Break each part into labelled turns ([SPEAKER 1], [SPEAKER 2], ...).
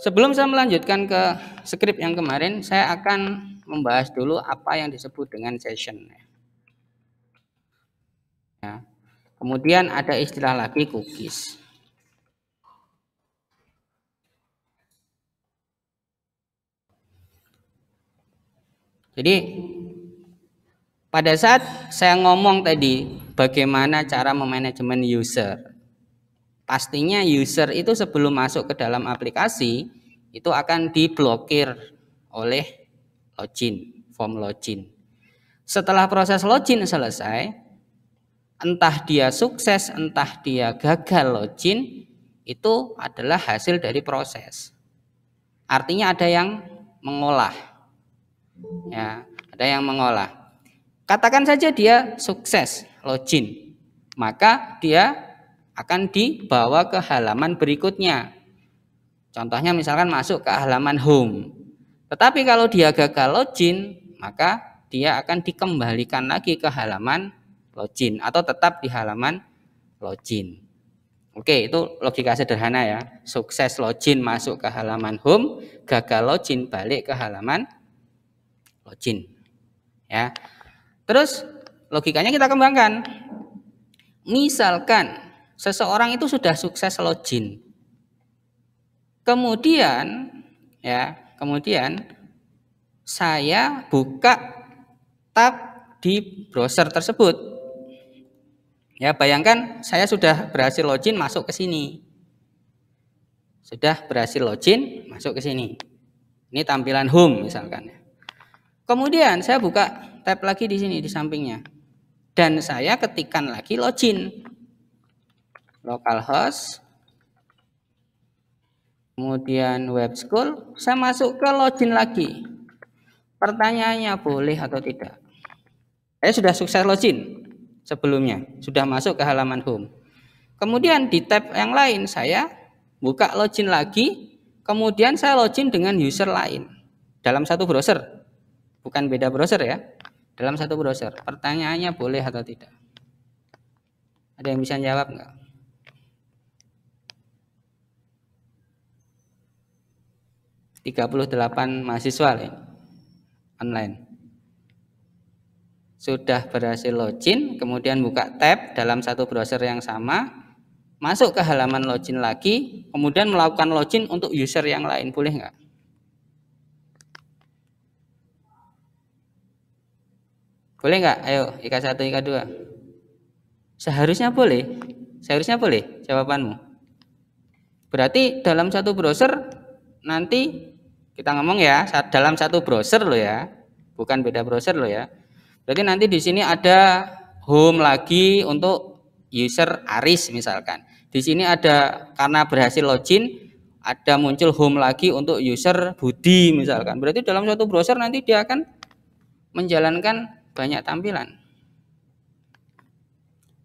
[SPEAKER 1] Sebelum saya melanjutkan ke skrip yang kemarin, saya akan membahas dulu apa yang disebut dengan session. Ya. Kemudian ada istilah lagi cookies. Jadi pada saat saya ngomong tadi bagaimana cara memanajemen user, pastinya user itu sebelum masuk ke dalam aplikasi itu akan diblokir oleh login, form login. Setelah proses login selesai, entah dia sukses, entah dia gagal login, itu adalah hasil dari proses. Artinya ada yang mengolah. Ya, ada yang mengolah. Katakan saja dia sukses login, maka dia akan dibawa ke halaman berikutnya. Contohnya misalkan masuk ke halaman home. Tetapi kalau dia gagal login, maka dia akan dikembalikan lagi ke halaman login atau tetap di halaman login. Oke, itu logika sederhana ya. Sukses login masuk ke halaman home, gagal login balik ke halaman login. Ya. Terus logikanya kita kembangkan. Misalkan seseorang itu sudah sukses login. Kemudian ya, kemudian saya buka tab di browser tersebut. Ya, bayangkan saya sudah berhasil login masuk ke sini. Sudah berhasil login masuk ke sini. Ini tampilan home misalkan. Kemudian saya buka tab lagi di sini di sampingnya. Dan saya ketikkan lagi login localhost kemudian web school saya masuk ke login lagi pertanyaannya boleh atau tidak saya sudah sukses login sebelumnya sudah masuk ke halaman home kemudian di tab yang lain saya buka login lagi kemudian saya login dengan user lain dalam satu browser bukan beda browser ya dalam satu browser pertanyaannya boleh atau tidak ada yang bisa jawab nggak 38 mahasiswa online. Sudah berhasil login, kemudian buka tab dalam satu browser yang sama, masuk ke halaman login lagi, kemudian melakukan login untuk user yang lain, boleh nggak? Boleh nggak? Ayo, ik satu, ik dua. Seharusnya boleh. Seharusnya boleh jawabanmu. Berarti dalam satu browser nanti kita ngomong ya dalam satu browser lo ya, bukan beda browser lo ya. Berarti nanti di sini ada home lagi untuk user Aris misalkan. Di sini ada karena berhasil login ada muncul home lagi untuk user Budi misalkan. Berarti dalam satu browser nanti dia akan menjalankan banyak tampilan.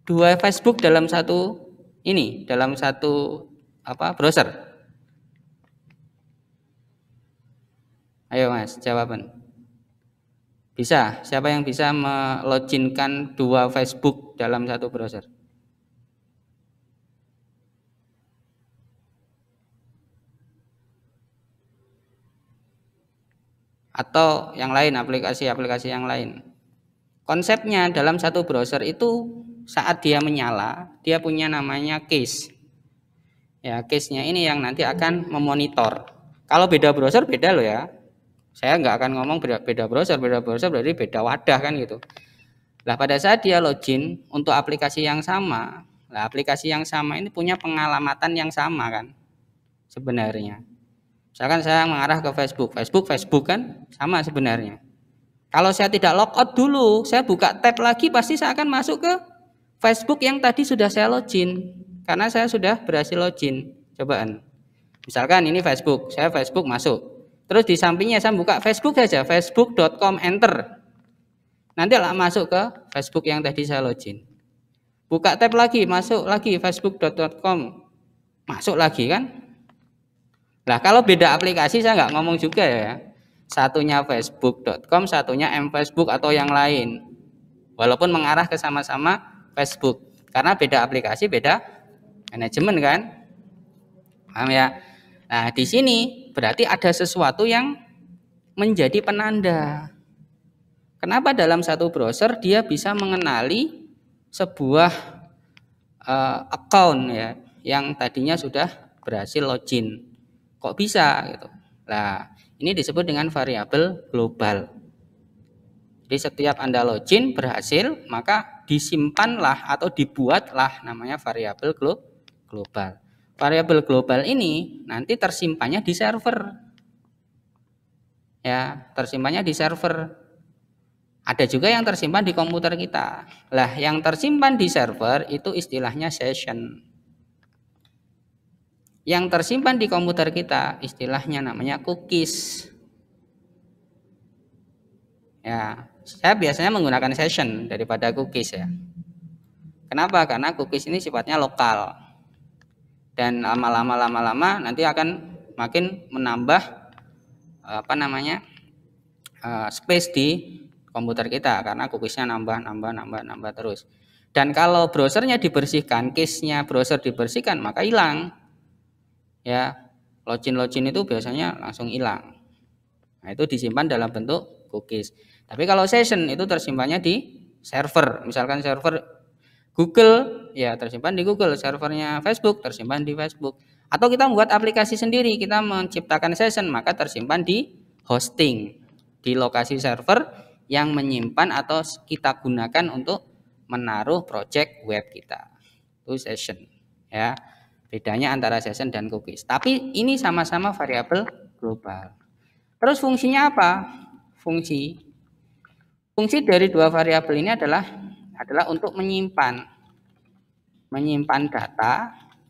[SPEAKER 1] Dua Facebook dalam satu ini, dalam satu apa browser. Ayo Mas, jawaban. Bisa. Siapa yang bisa meloginkan dua Facebook dalam satu browser? Atau yang lain, aplikasi-aplikasi yang lain. Konsepnya dalam satu browser itu saat dia menyala, dia punya namanya case. Ya, case-nya ini yang nanti akan memonitor. Kalau beda browser beda loh ya saya nggak akan ngomong beda, beda browser, beda browser berarti beda wadah kan gitu. Lah pada saat dia login untuk aplikasi yang sama, lah aplikasi yang sama ini punya pengalamatan yang sama kan sebenarnya. Misalkan saya mengarah ke Facebook, Facebook, Facebook kan sama sebenarnya. Kalau saya tidak logout dulu, saya buka tab lagi pasti saya akan masuk ke Facebook yang tadi sudah saya login karena saya sudah berhasil login. Cobaan. Misalkan ini Facebook, saya Facebook masuk. Terus di sampingnya saya buka Facebook saja, facebook.com enter. Nanti lah masuk ke Facebook yang tadi saya login. Buka tab lagi, masuk lagi facebook.com. Masuk lagi kan? Nah kalau beda aplikasi saya nggak ngomong juga ya. Satunya facebook.com, satunya mfacebook atau yang lain. Walaupun mengarah ke sama-sama Facebook. Karena beda aplikasi, beda manajemen kan? Paham ya? Nah, di sini berarti ada sesuatu yang menjadi penanda. Kenapa dalam satu browser dia bisa mengenali sebuah uh, account ya yang tadinya sudah berhasil login. Kok bisa gitu. Nah, ini disebut dengan variabel global. Jadi setiap Anda login berhasil, maka disimpanlah atau dibuatlah namanya variabel glo global variabel global ini nanti tersimpannya di server. Ya, tersimpannya di server. Ada juga yang tersimpan di komputer kita. Lah, yang tersimpan di server itu istilahnya session. Yang tersimpan di komputer kita istilahnya namanya cookies. Ya, saya biasanya menggunakan session daripada cookies ya. Kenapa? Karena cookies ini sifatnya lokal dan lama-lama lama-lama nanti akan makin menambah apa namanya eh, space di komputer kita karena cookiesnya nambah nambah nambah nambah terus dan kalau browsernya dibersihkan case-nya browser dibersihkan maka hilang ya login login itu biasanya langsung hilang nah itu disimpan dalam bentuk cookies tapi kalau session itu tersimpannya di server misalkan server Google ya tersimpan di Google, servernya Facebook tersimpan di Facebook. Atau kita membuat aplikasi sendiri, kita menciptakan session maka tersimpan di hosting di lokasi server yang menyimpan atau kita gunakan untuk menaruh project web kita. Itu session ya. Bedanya antara session dan cookies. Tapi ini sama-sama variabel global. Terus fungsinya apa? Fungsi fungsi dari dua variabel ini adalah adalah untuk menyimpan menyimpan data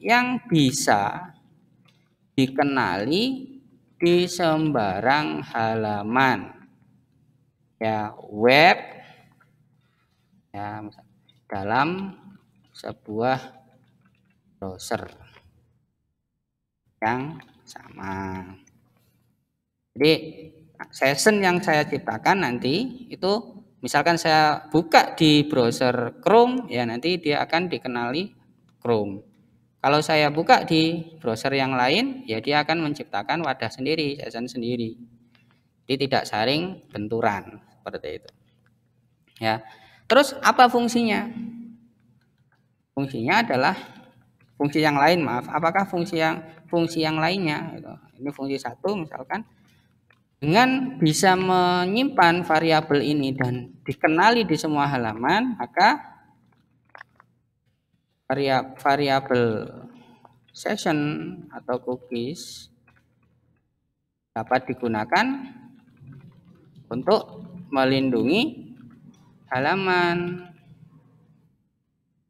[SPEAKER 1] yang bisa dikenali di sembarang halaman ya web ya dalam sebuah browser yang sama. Jadi session yang saya ciptakan nanti itu Misalkan saya buka di browser Chrome, ya nanti dia akan dikenali Chrome. Kalau saya buka di browser yang lain, ya dia akan menciptakan wadah sendiri, session sendiri. Jadi tidak saring benturan seperti itu. Ya. Terus apa fungsinya? Fungsinya adalah fungsi yang lain, maaf. Apakah fungsi yang fungsi yang lainnya? Gitu. Ini fungsi satu misalkan dengan bisa menyimpan variabel ini dan dikenali di semua halaman, maka variabel session atau cookies dapat digunakan untuk melindungi halaman.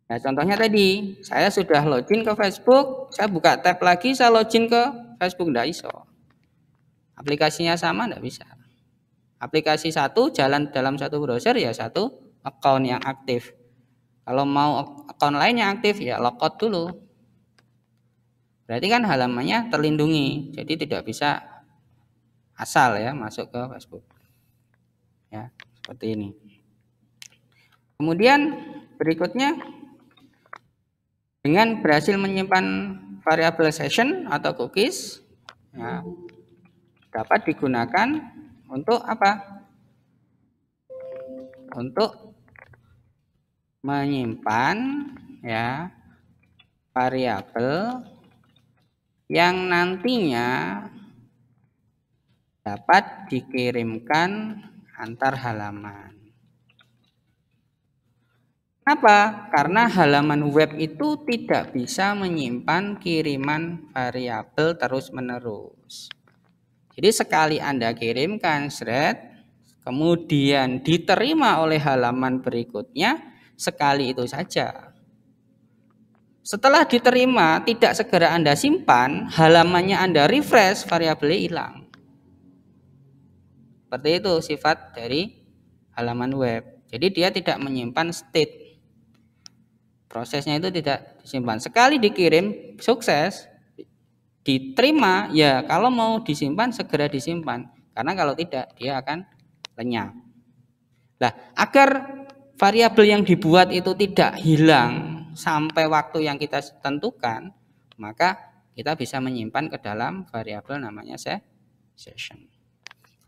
[SPEAKER 1] Nah, contohnya tadi, saya sudah login ke Facebook, saya buka tab lagi, saya login ke Facebook, tidak iso. Aplikasinya sama tidak bisa. Aplikasi satu jalan dalam satu browser ya satu account yang aktif. Kalau mau account lainnya aktif ya logout dulu. Berarti kan halamannya terlindungi, jadi tidak bisa asal ya masuk ke Facebook. Ya, seperti ini. Kemudian berikutnya dengan berhasil menyimpan variabel session atau cookies, ya, dapat digunakan untuk apa? Untuk menyimpan ya variabel yang nantinya dapat dikirimkan antar halaman. Apa? Karena halaman web itu tidak bisa menyimpan kiriman variabel terus-menerus. Jadi sekali Anda kirimkan thread, kemudian diterima oleh halaman berikutnya, sekali itu saja. Setelah diterima, tidak segera Anda simpan, halamannya Anda refresh, variabelnya hilang. Seperti itu sifat dari halaman web. Jadi dia tidak menyimpan state. Prosesnya itu tidak disimpan. Sekali dikirim, sukses, diterima ya kalau mau disimpan segera disimpan karena kalau tidak dia akan lenyap. Nah, agar variabel yang dibuat itu tidak hilang sampai waktu yang kita tentukan, maka kita bisa menyimpan ke dalam variabel namanya session.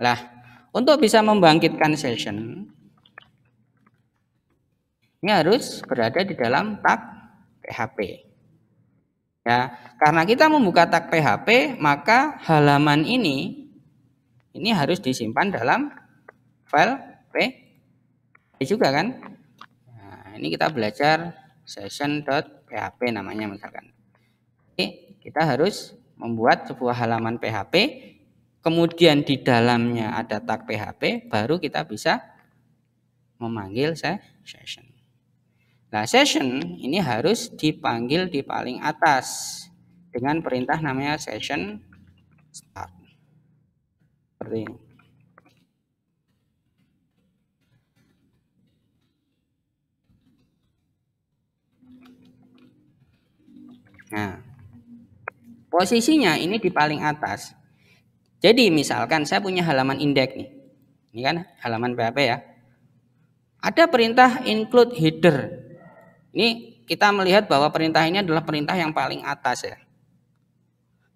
[SPEAKER 1] Nah, untuk bisa membangkitkan session, ini harus berada di dalam tab PHP. Ya, karena kita membuka tag PHP, maka halaman ini ini harus disimpan dalam file PHP juga kan? Nah, ini kita belajar session.php namanya misalkan. Oke, kita harus membuat sebuah halaman PHP, kemudian di dalamnya ada tag PHP, baru kita bisa memanggil session. Nah, session ini harus dipanggil di paling atas dengan perintah namanya session start. Seperti ini. Nah, posisinya ini di paling atas. Jadi misalkan saya punya halaman indeks nih. Ini kan halaman PHP ya. Ada perintah include header ini kita melihat bahwa perintah ini adalah perintah yang paling atas ya.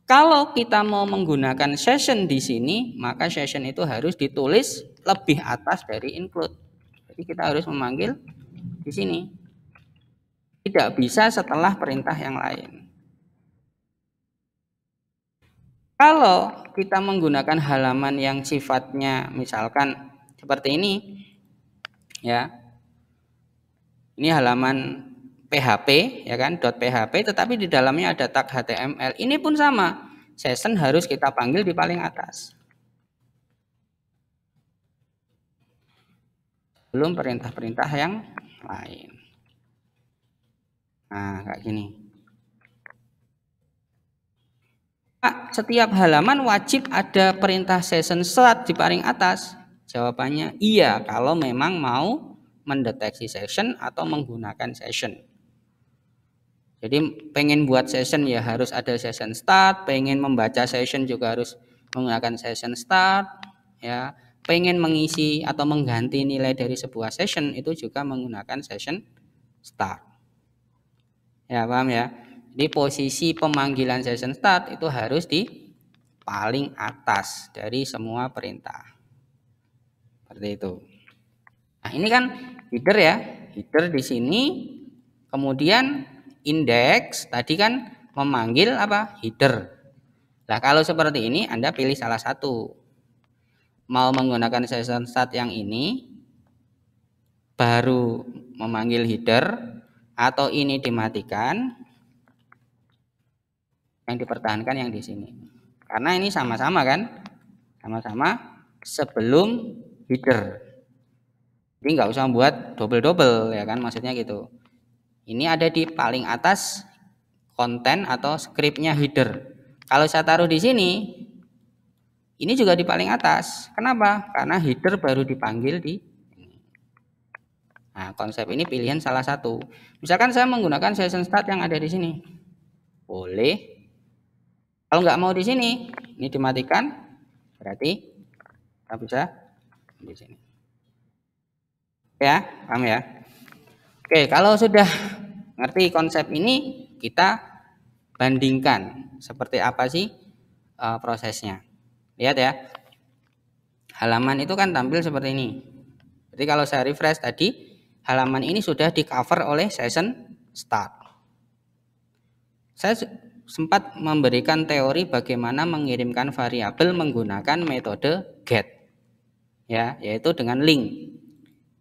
[SPEAKER 1] Kalau kita mau menggunakan session di sini, maka session itu harus ditulis lebih atas dari include. Jadi kita harus memanggil di sini. Tidak bisa setelah perintah yang lain. Kalau kita menggunakan halaman yang sifatnya misalkan seperti ini, ya ini halaman PHP ya kan .php tetapi di dalamnya ada tag HTML. Ini pun sama. Session harus kita panggil di paling atas. Belum perintah-perintah yang lain. Nah, kayak gini. Nah, setiap halaman wajib ada perintah session slot di paling atas. Jawabannya iya kalau memang mau mendeteksi session atau menggunakan session. Jadi pengen buat session ya harus ada session start, pengen membaca session juga harus menggunakan session start, ya pengen mengisi atau mengganti nilai dari sebuah session itu juga menggunakan session start. Ya paham ya? Jadi posisi pemanggilan session start itu harus di paling atas dari semua perintah. Seperti itu. Nah, ini kan header ya. Header di sini kemudian indeks tadi kan memanggil apa? header. Nah, kalau seperti ini Anda pilih salah satu. Mau menggunakan session start yang ini baru memanggil header atau ini dimatikan. Yang dipertahankan yang di sini. Karena ini sama-sama kan? Sama-sama sebelum header. Jadi nggak usah buat double-double ya kan maksudnya gitu. Ini ada di paling atas konten atau scriptnya header. Kalau saya taruh di sini, ini juga di paling atas. Kenapa? Karena header baru dipanggil di Nah, konsep ini pilihan salah satu. Misalkan saya menggunakan session start yang ada di sini. Boleh. Kalau nggak mau di sini, ini dimatikan. Berarti kita bisa di sini. Ya, paham ya? Oke, kalau sudah ngerti konsep ini, kita bandingkan seperti apa sih e, prosesnya. Lihat ya. Halaman itu kan tampil seperti ini. Jadi kalau saya refresh tadi, halaman ini sudah di cover oleh session start. Saya sempat memberikan teori bagaimana mengirimkan variabel menggunakan metode get ya, yaitu dengan link.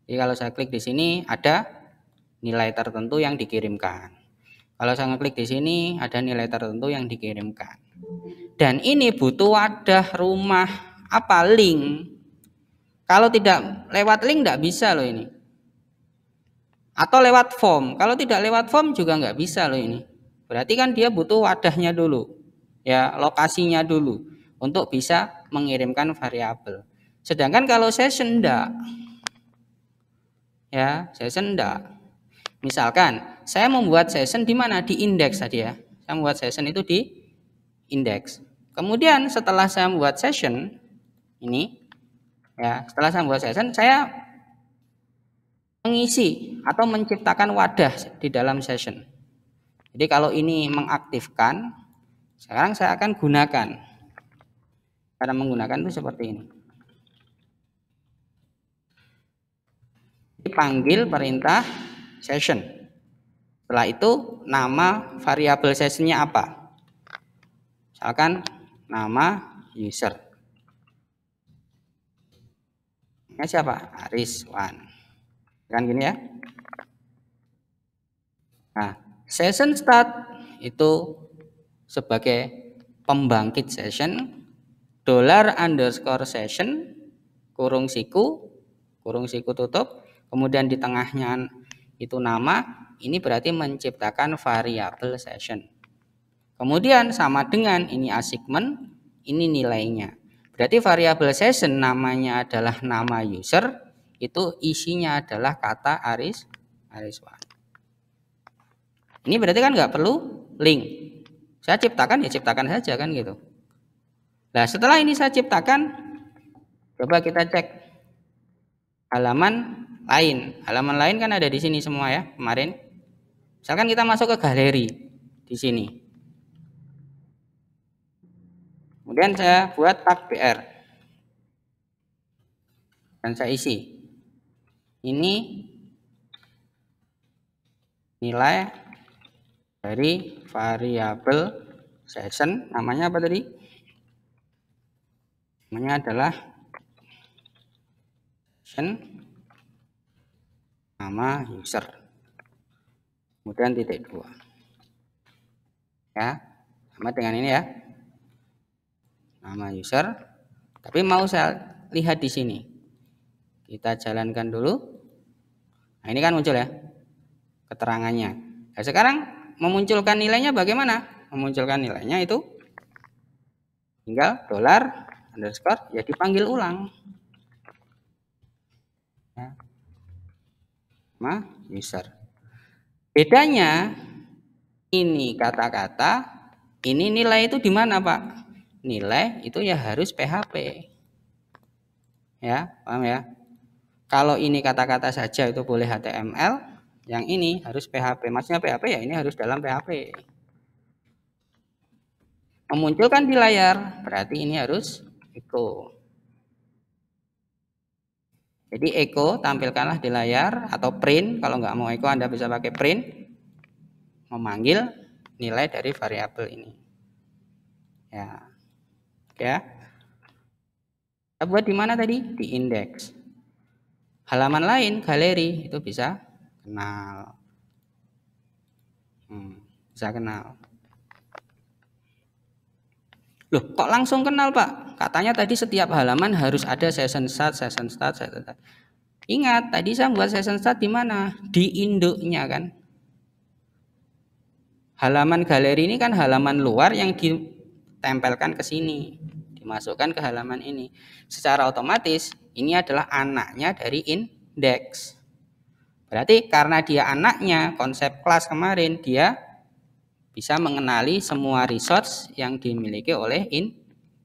[SPEAKER 1] Jadi kalau saya klik di sini ada nilai tertentu yang dikirimkan. Kalau saya ngeklik di sini ada nilai tertentu yang dikirimkan. Dan ini butuh wadah rumah apa link. Kalau tidak lewat link tidak bisa loh ini. Atau lewat form. Kalau tidak lewat form juga nggak bisa loh ini. Berarti kan dia butuh wadahnya dulu. Ya, lokasinya dulu untuk bisa mengirimkan variabel. Sedangkan kalau session tidak ya session enggak misalkan saya membuat session di mana di indeks tadi ya saya membuat session itu di indeks kemudian setelah saya membuat session ini ya setelah saya membuat session saya mengisi atau menciptakan wadah di dalam session jadi kalau ini mengaktifkan sekarang saya akan gunakan Karena menggunakan itu seperti ini panggil perintah session. Setelah itu nama variabel sessionnya apa? Misalkan nama user. Ini siapa? Aris One. Kan gini ya. Nah, session start itu sebagai pembangkit session dolar underscore session kurung siku kurung siku tutup kemudian di tengahnya itu nama, ini berarti menciptakan variabel session. Kemudian sama dengan ini assignment, ini nilainya. Berarti variabel session namanya adalah nama user, itu isinya adalah kata aris ariswan. Ini berarti kan nggak perlu link. Saya ciptakan ya ciptakan saja kan gitu. Nah setelah ini saya ciptakan, coba kita cek halaman lain. Halaman lain kan ada di sini semua ya kemarin. Misalkan kita masuk ke galeri di sini. Kemudian saya buat tag BR. Dan saya isi. Ini nilai dari variabel session namanya apa tadi? Namanya adalah session nama user kemudian titik dua ya sama dengan ini ya nama user tapi mau saya lihat di sini kita jalankan dulu nah ini kan muncul ya keterangannya nah, sekarang memunculkan nilainya bagaimana memunculkan nilainya itu tinggal dolar underscore ya dipanggil ulang ya, sama user. Bedanya ini kata-kata, ini nilai itu di mana, Pak? Nilai itu ya harus PHP. Ya, paham ya? Kalau ini kata-kata saja itu boleh HTML, yang ini harus PHP. Maksudnya PHP ya ini harus dalam PHP. Memunculkan di layar, berarti ini harus echo. Jadi echo tampilkanlah di layar atau print. Kalau nggak mau echo Anda bisa pakai print. Memanggil nilai dari variabel ini. Ya. ya. Kita buat di mana tadi? Di index. Halaman lain, galeri, itu bisa kenal. Hmm, bisa kenal. Loh, kok langsung kenal, Pak? Katanya tadi setiap halaman harus ada session start, session start, session start. Ingat, tadi saya buat session start di mana? Di induknya kan. Halaman galeri ini kan halaman luar yang ditempelkan ke sini, dimasukkan ke halaman ini. Secara otomatis ini adalah anaknya dari indeks. Berarti karena dia anaknya, konsep kelas kemarin dia bisa mengenali semua resource yang dimiliki oleh in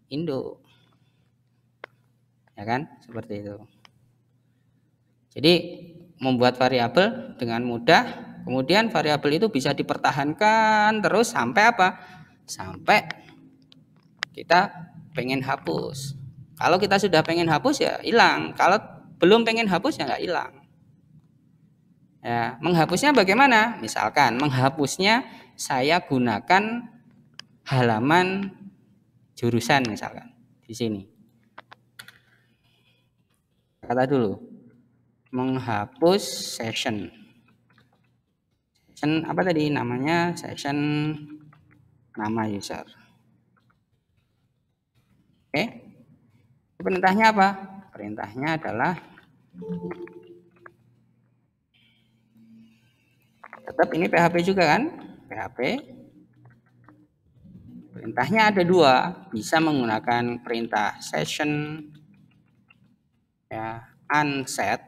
[SPEAKER 1] Indo. Ya kan? Seperti itu. Jadi membuat variabel dengan mudah. Kemudian variabel itu bisa dipertahankan terus sampai apa? Sampai kita pengen hapus. Kalau kita sudah pengen hapus ya hilang. Kalau belum pengen hapus ya nggak hilang. Ya, menghapusnya bagaimana? Misalkan menghapusnya saya gunakan halaman jurusan misalkan di sini. Kata dulu. Menghapus session. Session apa tadi namanya? Session nama user. Oke. Perintahnya apa? Perintahnya adalah tetap ini PHP juga kan? PHP. Perintahnya ada dua, bisa menggunakan perintah session ya, unset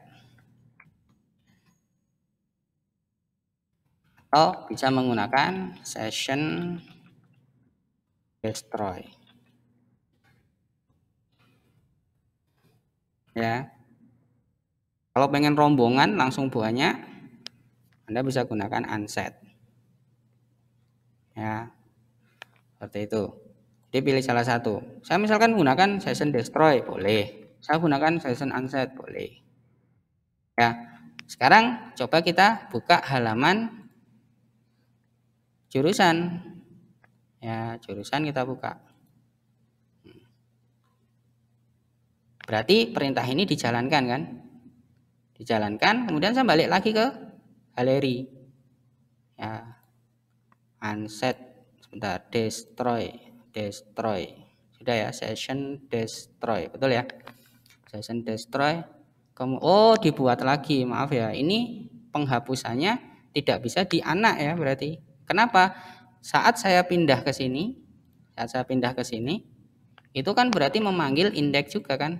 [SPEAKER 1] atau bisa menggunakan session destroy. Ya. Kalau pengen rombongan langsung buahnya Anda bisa gunakan unset ya seperti itu dia pilih salah satu saya misalkan gunakan session destroy boleh saya gunakan session unset boleh ya sekarang coba kita buka halaman jurusan ya jurusan kita buka Berarti perintah ini dijalankan kan? Dijalankan, kemudian saya balik lagi ke galeri. Ya, unset sebentar destroy destroy sudah ya session destroy betul ya session destroy kamu oh dibuat lagi maaf ya ini penghapusannya tidak bisa di anak ya berarti kenapa saat saya pindah ke sini saat saya pindah ke sini itu kan berarti memanggil indeks juga kan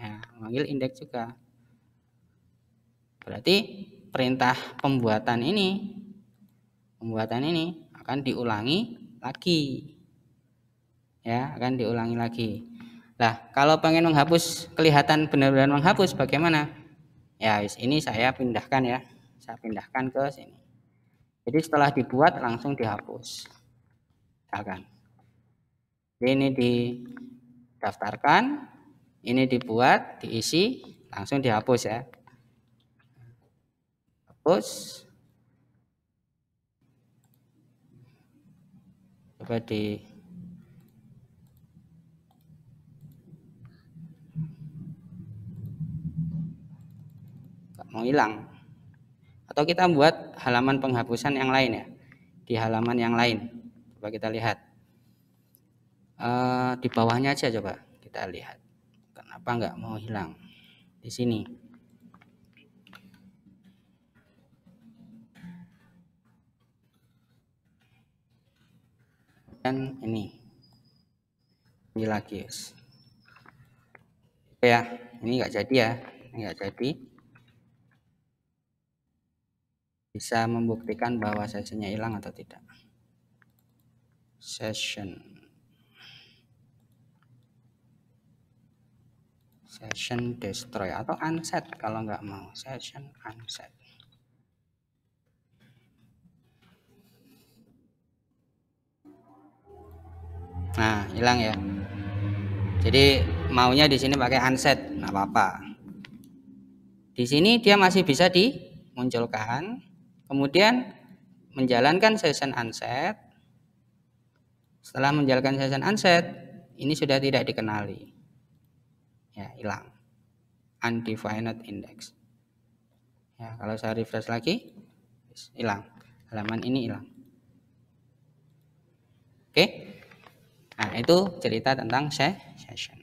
[SPEAKER 1] ya memanggil indeks juga berarti perintah pembuatan ini pembuatan ini akan diulangi lagi ya akan diulangi lagi lah kalau pengen menghapus kelihatan benar-benar menghapus bagaimana ya ini saya pindahkan ya saya pindahkan ke sini jadi setelah dibuat langsung dihapus akan. ini didaftarkan ini dibuat diisi langsung dihapus ya hapus coba di mau hilang atau kita buat halaman penghapusan yang lain ya di halaman yang lain coba kita lihat e, di bawahnya aja coba kita lihat kenapa nggak mau hilang di sini ini ini lagi ya ini enggak jadi ya enggak jadi bisa membuktikan bahwa sesinya hilang atau tidak session session destroy atau unset kalau nggak mau session unset nah hilang ya jadi maunya di sini pakai unset nggak apa-apa di sini dia masih bisa dimunculkan kemudian menjalankan session unset setelah menjalankan session unset ini sudah tidak dikenali ya hilang undefined index ya kalau saya refresh lagi hilang halaman ini hilang oke okay. Nah, itu cerita tentang Syekh Syekh.